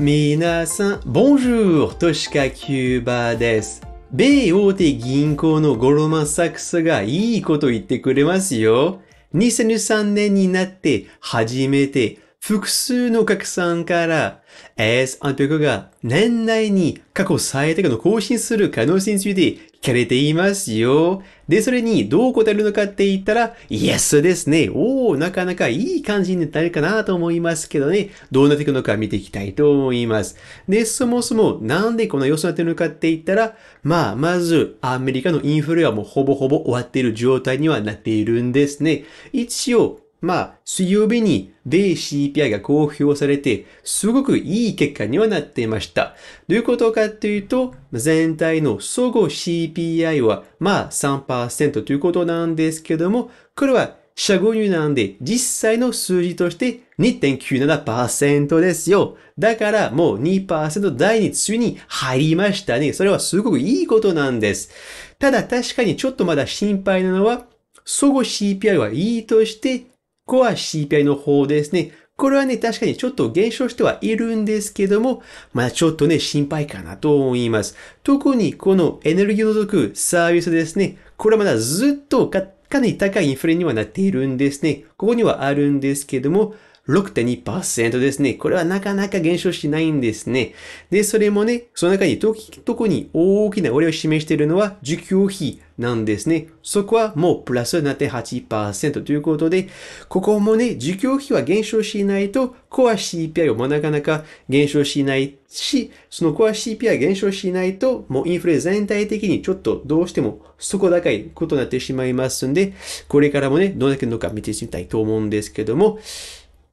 皆さん、Bonjour! トシカキューバです。米大手銀行のゴロマサクスがいいこと言ってくれますよ。2003年になって初めて複数の拡散から S800 が年内に過去最高の更新する可能性について聞かれていますよ。で、それにどう答えるのかって言ったら、イエスですね。おお、なかなかいい感じになるかなと思いますけどね。どうなっていくのか見ていきたいと思います。で、そもそもなんでこんな様子になってるのかって言ったら、まあ、まずアメリカのインフレはもうほぼほぼ終わっている状態にはなっているんですね。一応、まあ、水曜日に米 CPI が公表されて、すごくいい結果にはなっていました。どういうことかというと、全体の総合 CPI は、まあ3%ということなんですけども、これは社後入なんで、実際の数字として2.97%ですよ。だからもう2%台についに入りましたね。それはすごくいいことなんです。ただ確かにちょっとまだ心配なのは、総合 CPI はいいとして、こは CPI の方ですね。これはね、確かにちょっと減少してはいるんですけども、まあちょっとね、心配かなと思います。特にこのエネルギーを除くサービスですね。これはまだずっとかなり高いインフレにはなっているんですね。ここにはあるんですけども、6.2%ですね。これはなかなか減少しないんですね。で、それもね、その中に特に大きな折れを示しているのは受給費なんですね。そこはもうプラス7.8%ということで、ここもね、受給費は減少しないと、コア CPI もなかなか減少しないし、そのコア CPI 減少しないと、もうインフレ全体的にちょっとどうしても底高いことになってしまいますんで、これからもね、どうなってるのか見てみたいと思うんですけども、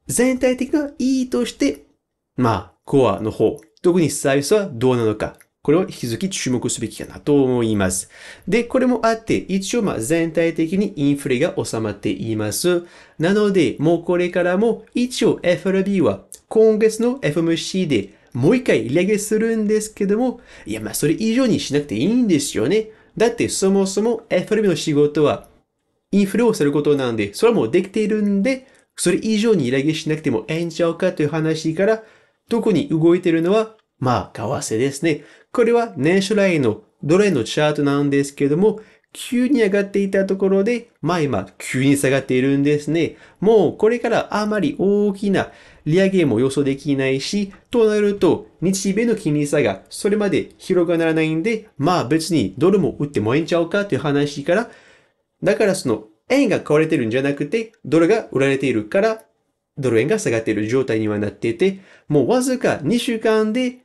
全体的ないいとして、まあ、コアの方、特にサービスはどうなのか、これを引き続き注目すべきかなと思います。で、これもあって、一応まあ全体的にインフレが収まっています。なので、もうこれからも一応 FRB は今月の FMC でもう一回利上げするんですけども、いやまあそれ以上にしなくていいんですよね。だってそもそも FRB の仕事はインフレをすることなんで、それはもうできているんで、それ以上に利上げしなくてもええんちゃうかという話から、特に動いてるのは、まあ、為替ですね。これは年初来のドル円のチャートなんですけども、急に上がっていたところで、まあ今、急に下がっているんですね。もうこれからあまり大きな利上げも予想できないし、となると、日米の金利差がそれまで広がらないんで、まあ別にドルも売ってもええんちゃうかという話から、だからその円が買われてるんじゃなくて、ドルが売られているから、ドル円が下がっている状態にはなっていて、もうわずか2週間で、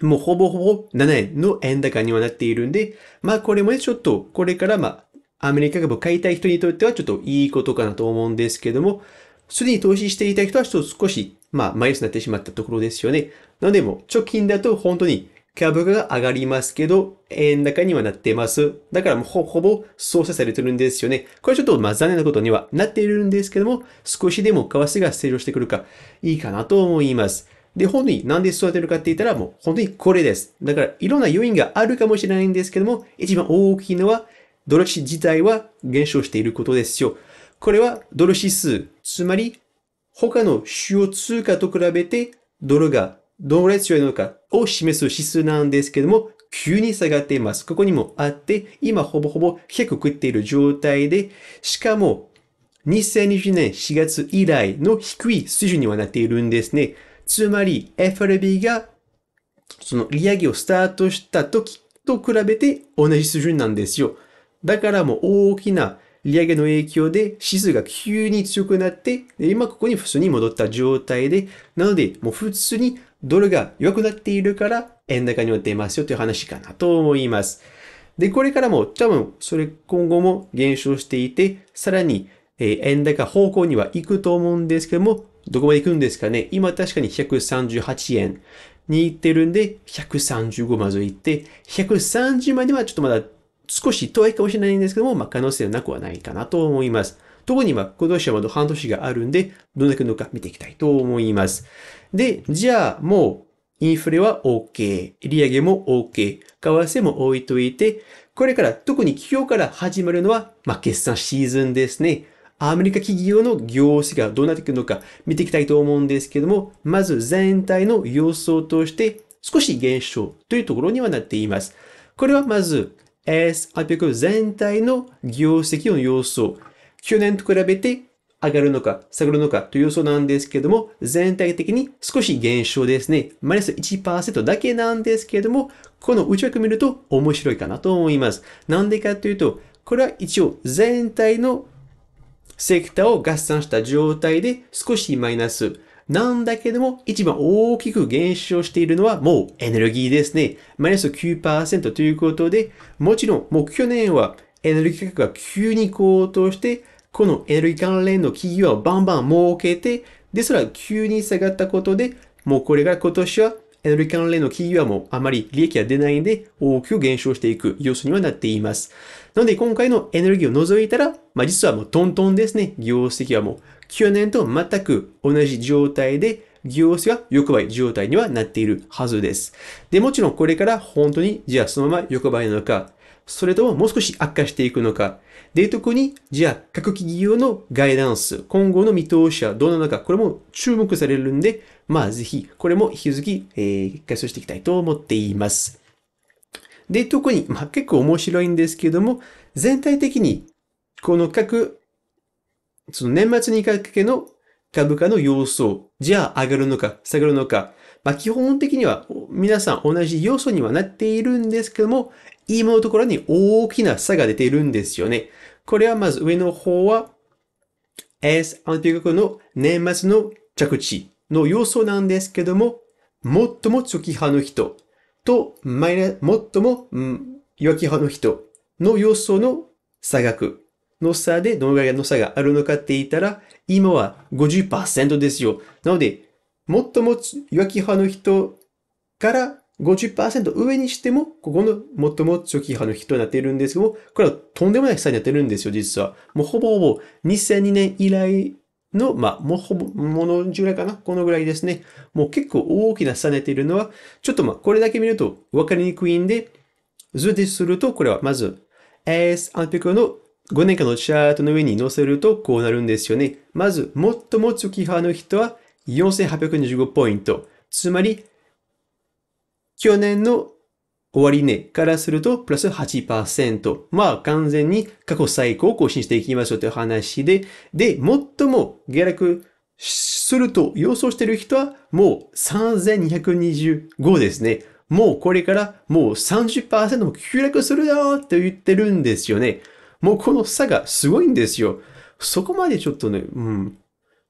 もうほぼほぼ7円の円高にはなっているんで、まあこれもね、ちょっとこれからまあ、アメリカ株を買いたい人にとってはちょっといいことかなと思うんですけども、すでに投資していた人はちょっと少し、まあ、マイナスになってしまったところですよね。なのでも、貯金だと本当に株が上がりますけど、円高にはなってます。だからもうほぼ操作されてるんですよね。これちょっとまあ残念なことにはなっているんですけども、少しでも為替が成長してくるかいいかなと思います。で、本当になんで育てるかって言ったらもう本当にこれです。だからいろんな要因があるかもしれないんですけども、一番大きいのはドル指自体は減少していることですよ。これはドル指数、つまり他の主要通貨と比べてドルがどのぐらい強いのかを示す指数なんですけども、急に下がっています。ここにもあって、今ほぼほぼ低くっている状態で、しかも、2020年4月以来の低い水準にはなっているんですね。つまり、FRB が、その利上げをスタートした時と比べて同じ水準なんですよ。だからもう大きな利上げの影響で指数が急に強くなって、今ここに普通に戻った状態で、なのでもう普通にドルが弱くなっているから円高には出ますよという話かなと思います。で、これからも多分、それ今後も減少していて、さらに、え円高方向には行くと思うんですけども、どこまで行くんですかね今確かに138円に行ってるんで、135まず行って、130まではちょっとまだ少し遠いかもしれないんですけども、まあ、可能性はなくはないかなと思います。特に今、今年はまだ半年があるんで、どんだけのか見ていきたいと思います。で、じゃあもうインフレは OK。利上げも OK。為替も置いといて、これから特に企業から始まるのは、まあ、決算シーズンですね。アメリカ企業の業績がどうなっていくのか見ていきたいと思うんですけども、まず全体の様相として少し減少というところにはなっています。これはまず s p 0 0全体の業績の様相。去年と比べて上がるのか下がるのかという予想なんですけども、全体的に少し減少ですね。マイナス1%だけなんですけども、この内枠見ると面白いかなと思います。なんでかというと、これは一応全体のセクターを合算した状態で少しマイナス。なんだけども、一番大きく減少しているのはもうエネルギーですね。マイナス9%ということで、もちろんもう去年はエネルギー価格が急に高騰して、このエネルギー関連の企業をバンバン儲けて、で、それは急に下がったことで、もうこれが今年はエネルギー関連の企業はもうあまり利益が出ないんで、大きく減少していく様子にはなっています。なので今回のエネルギーを除いたら、まあ実はもうトントンですね。業績はもう去年と全く同じ状態で、業績は横ばい状態にはなっているはずです。で、もちろんこれから本当に、じゃあそのまま横ばいなのか、それとももう少し悪化していくのか。で、特に、じゃあ、各企業のガイダンス、今後の見通しはどうなのか、これも注目されるんで、まあ、ぜひ、これも引き続き、えー、解説していきたいと思っています。で、特に、まあ、結構面白いんですけども、全体的に、この各、その年末にかけの株価の様相、じゃあ上がるのか、下がるのか、まあ、基本的には皆さん同じ要素にはなっているんですけども、今のところに大きな差が出ているんですよね。これはまず上の方は S アンティの年末の着地の要素なんですけども、最も月派の人と最も、弱気派の人の要素の差額の差でどのぐらいの差があるのかって言ったら、今は50%ですよ。なので、もっとも弱気派の人から50%上にしても、ここの最も初期派の人になっているんですけども、これはとんでもない差になってるんですよ、実は。もうほぼほぼ2002年以来の、まあ、もうほぼ、ものらいかなこのぐらいですね。もう結構大きな差になっているのは、ちょっとまあ、これだけ見ると分かりにくいんで、図ですると、これはまず、a s ン0クの5年間のチャートの上に載せるとこうなるんですよね。まず、最も初期派の人は4825ポイント。つまり、去年の終値からすると、プラス8%。まあ、完全に過去最高を更新していきましょうという話で、で、最も下落すると予想している人は、もう3225ですね。もうこれからもう30%も急落するよって言ってるんですよね。もうこの差がすごいんですよ。そこまでちょっとね、うん、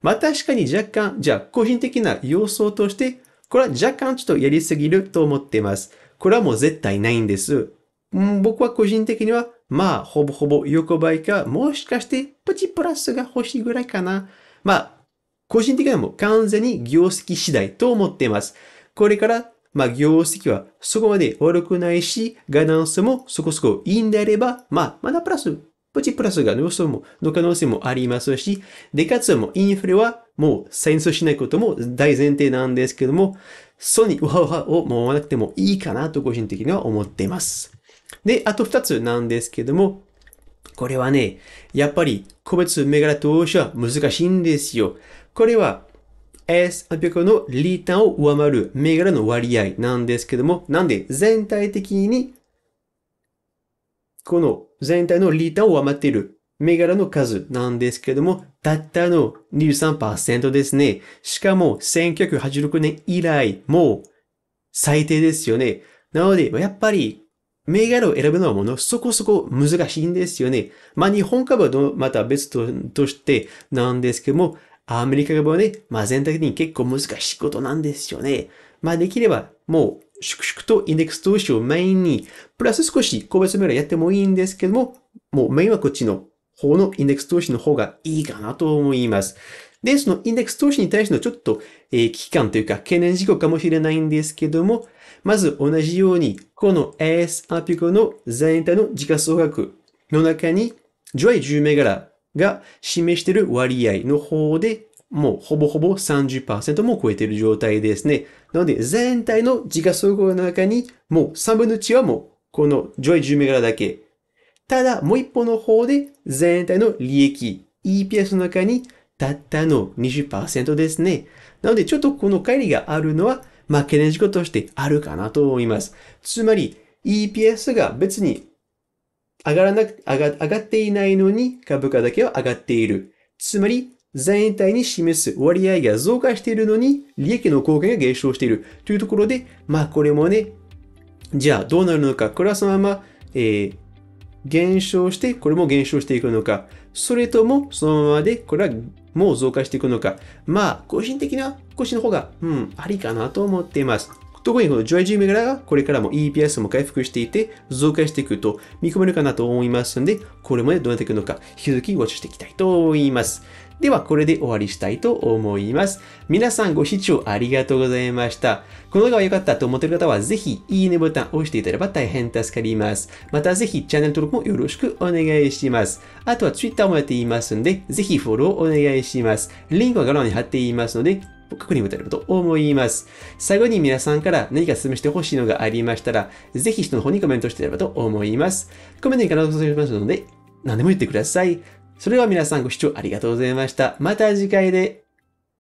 まあ確かに若干、じゃあ個人的な様相として、これは若干ちょっとやりすぎると思っています。これはもう絶対ないんです。うん、僕は個人的には、まあ、ほぼほぼ横ばいか、もしかしてプチプラスが欲しいぐらいかな。まあ、個人的にはもう完全に業績次第と思っています。これから、まあ、業績はそこまで悪くないし、ガイダンスもそこそこいいんであれば、まあ、まだプラスプチプラスがの予想も、の可能性もありますし、で、かつもインフレはもう戦争しないことも大前提なんですけども、ソニー、ウハウハを思わなくてもいいかなと個人的には思っています。で、あと二つなんですけども、これはね、やっぱり個別銘柄投資は難しいんですよ。これは s 8 0 0のリターンを上回る銘柄の割合なんですけども、なんで全体的にこの全体のリーターを上回っている銘柄の数なんですけども、たったの23%ですね。しかも、1986年以来、もう最低ですよね。なので、やっぱり、銘柄を選ぶのはものそこそこ難しいんですよね。まあ、日本株はまた別ととしてなんですけども、アメリカ株はね、まあ、全体的に結構難しいことなんですよね。まあ、できればもう粛々とインデックス投資をメインに、プラス少し個別銘柄やってもいいんですけども、もうメインはこっちの方のインデックス投資の方がいいかなと思います。で、そのインデックス投資に対してのちょっと、えー、危機感というか懸念事項かもしれないんですけども、まず同じように、この AS アピコの全体の時価総額の中に、上位10銘柄が示している割合の方でもうほぼほぼ30%も超えている状態ですね。なので、全体の自家総合の中に、もう3分の1はもう、この上位10銘柄だけ。ただ、もう一方の方で、全体の利益、EPS の中に、たったの20%ですね。なので、ちょっとこの乖離があるのは、まあ、懸念事項としてあるかなと思います。つまり、EPS が別に上がらなく、上が上がっていないのに株価だけは上がっている。つまり、全体に示す割合が増加しているのに、利益の貢献が減少しているというところで、まあこれもね、じゃあどうなるのか、これはそのまま、えー、減少して、これも減少していくのか、それともそのままで、これはもう増加していくのか、まあ個人的な腰の方が、うん、ありかなと思っています。特にこのジジーメガラがこれからも EPS も回復していて、増加していくと見込めるかなと思いますので、これまでどうなっていくのか、引き続きウォッチしていきたいと思います。では、これで終わりしたいと思います。皆さんご視聴ありがとうございました。この動画が良かったと思っている方は、ぜひ、いいねボタンを押していただければ大変助かります。また、ぜひ、チャンネル登録もよろしくお願いします。あとは、Twitter もやっていますので、ぜひフォローお願いします。リンクは画面に貼っていますので、確認を打たれると思います。最後に皆さんから何か説明してほしいのがありましたら、ぜひ人の方にコメントしていればと思います。コメントに必ずしますので、何でも言ってください。それでは皆さんご視聴ありがとうございました。また次回で